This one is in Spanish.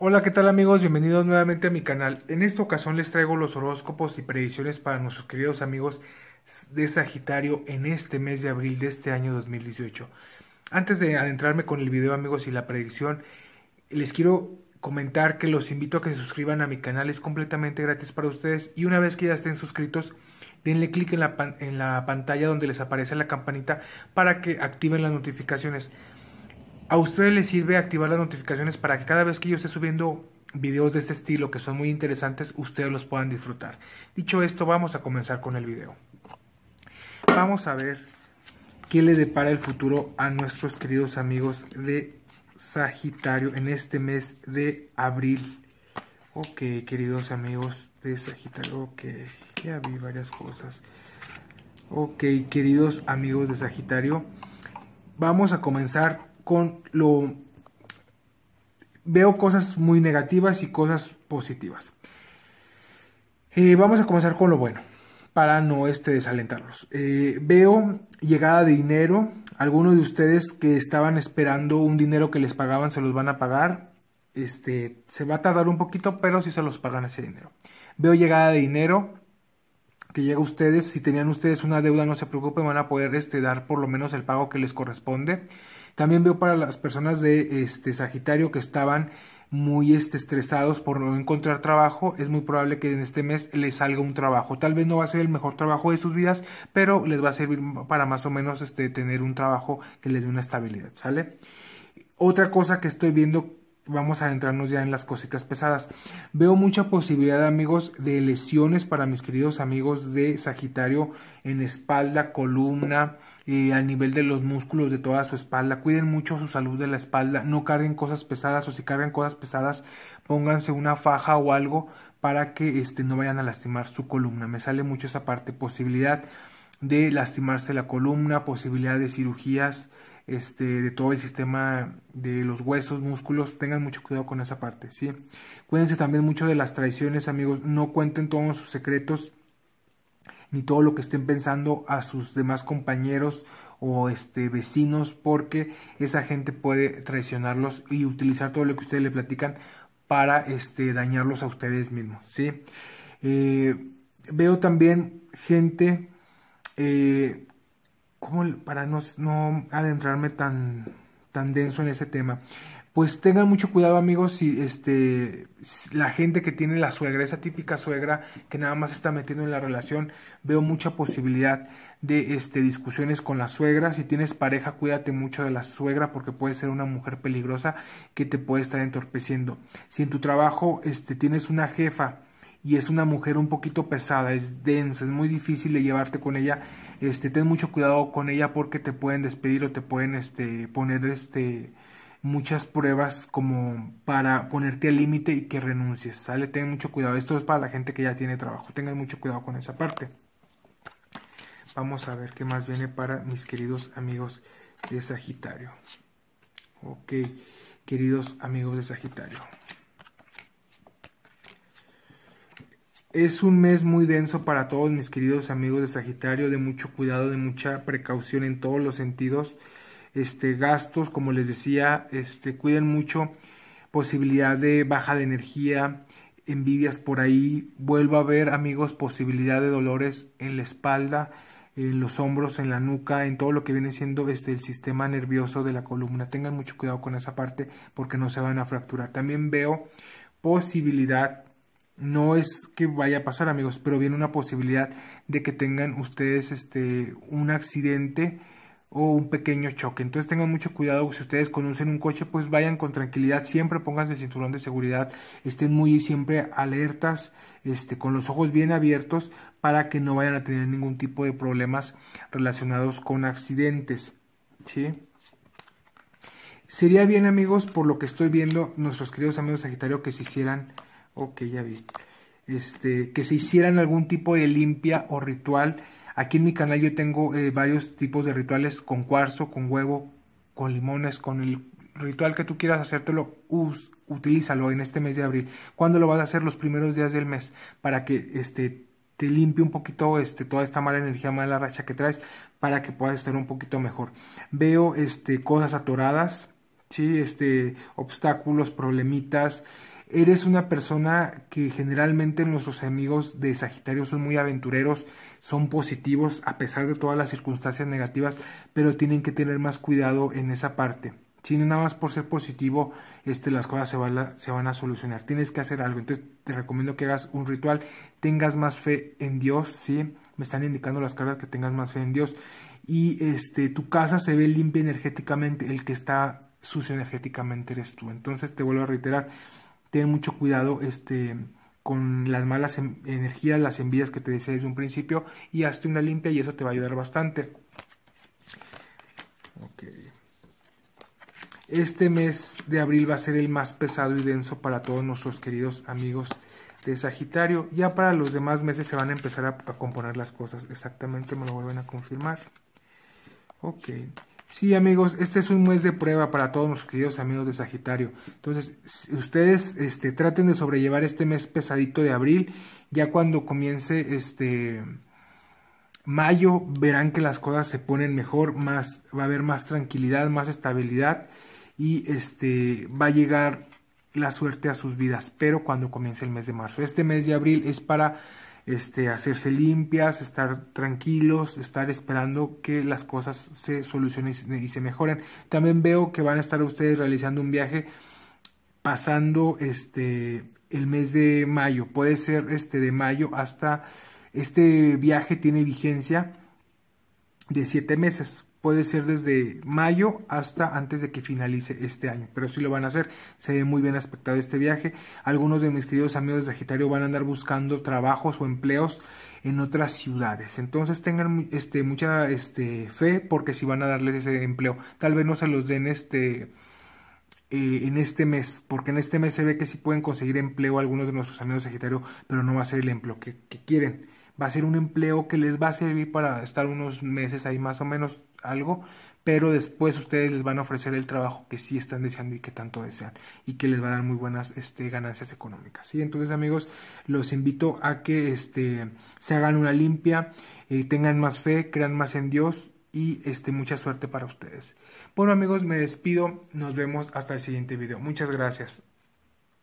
Hola, ¿qué tal amigos? Bienvenidos nuevamente a mi canal. En esta ocasión les traigo los horóscopos y predicciones para nuestros queridos amigos de Sagitario en este mes de abril de este año 2018. Antes de adentrarme con el video amigos y la predicción, les quiero comentar que los invito a que se suscriban a mi canal, es completamente gratis para ustedes y una vez que ya estén suscritos, denle clic en la, en la pantalla donde les aparece la campanita para que activen las notificaciones. A ustedes les sirve activar las notificaciones para que cada vez que yo esté subiendo videos de este estilo que son muy interesantes, ustedes los puedan disfrutar. Dicho esto, vamos a comenzar con el video. Vamos a ver qué le depara el futuro a nuestros queridos amigos de Sagitario en este mes de abril. Ok, queridos amigos de Sagitario, ok, ya vi varias cosas. Ok, queridos amigos de Sagitario, vamos a comenzar con lo... Veo cosas muy negativas y cosas positivas. Eh, vamos a comenzar con lo bueno, para no este, desalentarlos. Eh, veo llegada de dinero. Algunos de ustedes que estaban esperando un dinero que les pagaban, se los van a pagar. Este, se va a tardar un poquito, pero si sí se los pagan ese dinero. Veo llegada de dinero que llega ustedes. Si tenían ustedes una deuda, no se preocupen, van a poder este, dar por lo menos el pago que les corresponde. También veo para las personas de este, Sagitario que estaban muy este, estresados por no encontrar trabajo, es muy probable que en este mes les salga un trabajo. Tal vez no va a ser el mejor trabajo de sus vidas, pero les va a servir para más o menos este, tener un trabajo que les dé una estabilidad, ¿sale? Otra cosa que estoy viendo vamos a entrarnos ya en las cositas pesadas. Veo mucha posibilidad, amigos, de lesiones para mis queridos amigos de Sagitario en espalda, columna, y eh, al nivel de los músculos de toda su espalda. Cuiden mucho su salud de la espalda, no carguen cosas pesadas o si cargan cosas pesadas, pónganse una faja o algo para que este, no vayan a lastimar su columna. Me sale mucho esa parte, posibilidad de lastimarse la columna, posibilidad de cirugías este, de todo el sistema de los huesos, músculos, tengan mucho cuidado con esa parte, ¿sí? Cuídense también mucho de las traiciones, amigos, no cuenten todos sus secretos ni todo lo que estén pensando a sus demás compañeros o este, vecinos porque esa gente puede traicionarlos y utilizar todo lo que ustedes le platican para este, dañarlos a ustedes mismos, ¿sí? Eh, veo también gente eh, ¿Cómo? para no, no, adentrarme tan, tan denso en ese tema, pues tengan mucho cuidado amigos si este la gente que tiene la suegra, esa típica suegra que nada más está metiendo en la relación, veo mucha posibilidad de este, discusiones con la suegra, si tienes pareja cuídate mucho de la suegra porque puede ser una mujer peligrosa que te puede estar entorpeciendo. Si en tu trabajo este, tienes una jefa y es una mujer un poquito pesada, es densa, es muy difícil de llevarte con ella, este, ten mucho cuidado con ella porque te pueden despedir o te pueden este, poner este, muchas pruebas como para ponerte al límite y que renuncies, ¿sale? Ten mucho cuidado. Esto es para la gente que ya tiene trabajo. Tengan mucho cuidado con esa parte. Vamos a ver qué más viene para mis queridos amigos de Sagitario. Ok, queridos amigos de Sagitario. es un mes muy denso para todos mis queridos amigos de Sagitario, de mucho cuidado, de mucha precaución en todos los sentidos. Este, gastos, como les decía, este, cuiden mucho, posibilidad de baja de energía, envidias por ahí, Vuelvo a ver, amigos, posibilidad de dolores en la espalda, en los hombros, en la nuca, en todo lo que viene siendo este, el sistema nervioso de la columna. Tengan mucho cuidado con esa parte porque no se van a fracturar. También veo posibilidad no es que vaya a pasar, amigos, pero viene una posibilidad de que tengan ustedes este, un accidente o un pequeño choque. Entonces tengan mucho cuidado si ustedes conocen un coche, pues vayan con tranquilidad, siempre pónganse el cinturón de seguridad, estén muy siempre alertas, este, con los ojos bien abiertos para que no vayan a tener ningún tipo de problemas relacionados con accidentes. ¿sí? Sería bien amigos, por lo que estoy viendo, nuestros queridos amigos Sagitario, que se hicieran Ok, ya visto Este, que se hicieran algún tipo de limpia o ritual. Aquí en mi canal yo tengo eh, varios tipos de rituales con cuarzo, con huevo, con limones, con el ritual que tú quieras hacértelo, utilízalo en este mes de abril. ¿Cuándo lo vas a hacer? Los primeros días del mes para que este, te limpie un poquito este, toda esta mala energía, mala racha que traes para que puedas estar un poquito mejor. Veo este, cosas atoradas, ¿sí? este, obstáculos, problemitas, Eres una persona que generalmente nuestros amigos de Sagitario son muy aventureros, son positivos a pesar de todas las circunstancias negativas, pero tienen que tener más cuidado en esa parte. Si nada más por ser positivo, este, las cosas se van, a, solucionar. Tienes que hacer algo. Entonces te recomiendo que hagas un ritual, tengas más fe en Dios, ¿sí? Me están indicando las cartas que tengas más fe en Dios. Y este, tu casa se ve limpia energéticamente. El que está sucio energéticamente eres tú. Entonces te vuelvo a reiterar, Ten mucho cuidado este, con las malas energías, las envidias que te decía desde un principio y hazte una limpia y eso te va a ayudar bastante. Okay. Este mes de abril va a ser el más pesado y denso para todos nuestros queridos amigos de Sagitario. Ya para los demás meses se van a empezar a, a componer las cosas. Exactamente, me lo vuelven a confirmar. Ok. Sí, amigos, este es un mes de prueba para todos los queridos amigos de Sagitario. Entonces, ustedes este, traten de sobrellevar este mes pesadito de abril. Ya cuando comience este mayo, verán que las cosas se ponen mejor, más, va a haber más tranquilidad, más estabilidad y este va a llegar la suerte a sus vidas, pero cuando comience el mes de marzo. Este mes de abril es para este, hacerse limpias, estar tranquilos, estar esperando que las cosas se solucionen y se mejoren. También veo que van a estar ustedes realizando un viaje pasando este, el mes de mayo. Puede ser este, de mayo hasta... Este viaje tiene vigencia de siete meses puede ser desde mayo hasta antes de que finalice este año, pero sí lo van a hacer, se ve muy bien aspectado este viaje, algunos de mis queridos amigos de Sagitario van a andar buscando trabajos o empleos en otras ciudades, entonces tengan este, mucha este, fe porque si van a darles ese empleo, tal vez no se los den este... Eh, en este mes, porque en este mes se ve que sí pueden conseguir empleo algunos de nuestros amigos de Sagitario, pero no va a ser el empleo que quieren. Va a ser un empleo que les va a servir para estar unos meses ahí más o menos algo, pero después ustedes les van a ofrecer el trabajo que sí están deseando y que tanto desean y que les va a dar muy buenas este, ganancias económicas. ¿sí? Entonces amigos, los invito a que este, se hagan una limpia, eh, tengan más fe, crean más en Dios y este, mucha suerte para ustedes. Bueno amigos, me despido, nos vemos hasta el siguiente video. Muchas gracias.